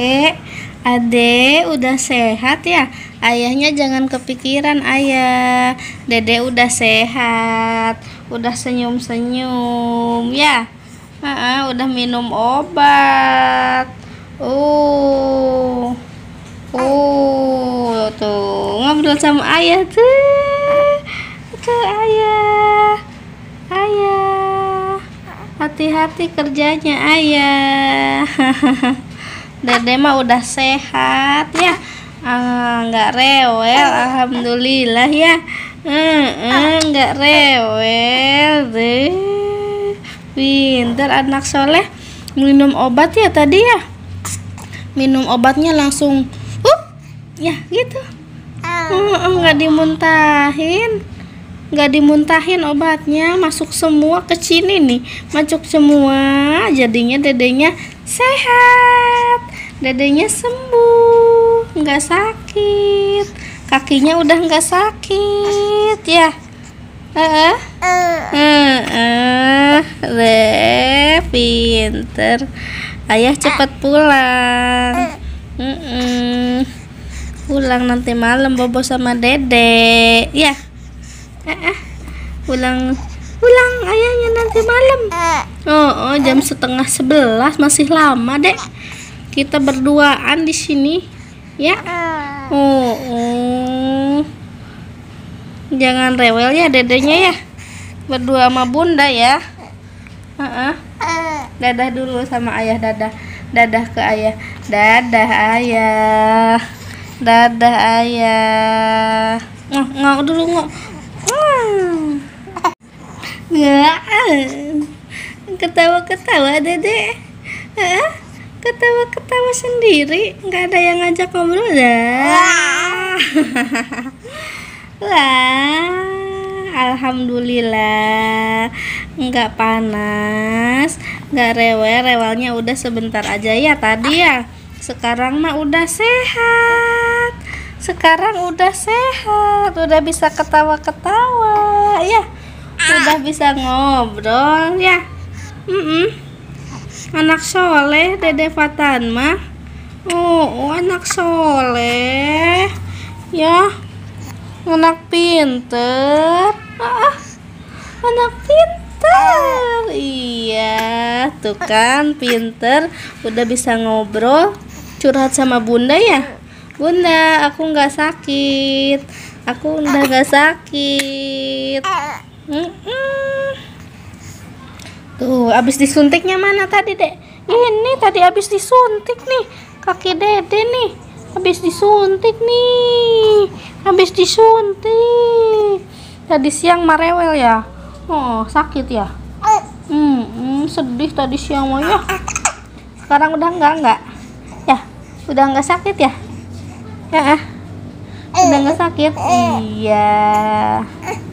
Ade, Ade udah sehat ya? Ayahnya jangan kepikiran ayah. Dede udah sehat, udah senyum-senyum ya. Uh, uh, udah minum obat. Uh, uh, tuh ngobrol sama ayah tuh, tuh ayah, ayah hati-hati kerjanya ayah dede mah udah sehat ya ah, nggak uh, rewel alhamdulillah ya nggak uh, rewel deh pinter anak soleh minum obat ya tadi ya minum obatnya langsung uh ya gitu nggak uh, dimuntahin nggak dimuntahin obatnya masuk semua ke sini nih masuk semua jadinya dedenya sehat dadanya sembuh nggak sakit kakinya udah nggak sakit ya eh eh eh pinter ayah cepet pulang mm -mm. pulang nanti malam bobo sama dede ya -eh. pulang pulang ayahnya nanti malam oh, oh jam setengah sebelas masih lama dek kita berduaan di sini, ya? Ah. Oh, oh. Jangan rewel ya dedenya ya. Berdua sama Bunda ya. Uh -uh. Dadah dulu sama ayah dadah. Dadah ke ayah. Dadah ayah. Dadah ayah. Ngok, ngok dulu ngok. Hmm. Ketawa-ketawa, Dedek. -uh ketawa-ketawa sendiri nggak ada yang ngajak ngobrol ya lah alhamdulillah nggak panas nggak rewel rewelnya udah sebentar aja ya tadi ya sekarang mah udah sehat sekarang udah sehat udah bisa ketawa-ketawa ya udah bisa ngobrol ya mm -mm anak soleh dede Fatan mah oh, oh, anak soleh ya anak pinter ah, anak pinter iya tuh kan pinter udah bisa ngobrol curhat sama bunda ya bunda aku nggak sakit aku udah nggak sakit mm -mm. Tuh, habis disuntiknya mana tadi, Dek? Ini eh, tadi habis disuntik nih. Kaki Dede nih. Habis disuntik nih. Habis disuntik. Tadi siang marewel ya. Oh, sakit ya. Hmm, hmm sedih tadi siang mah ya. Sekarang udah enggak enggak. Ya, udah enggak sakit ya? Ya. ya? Udah enggak sakit? Iya.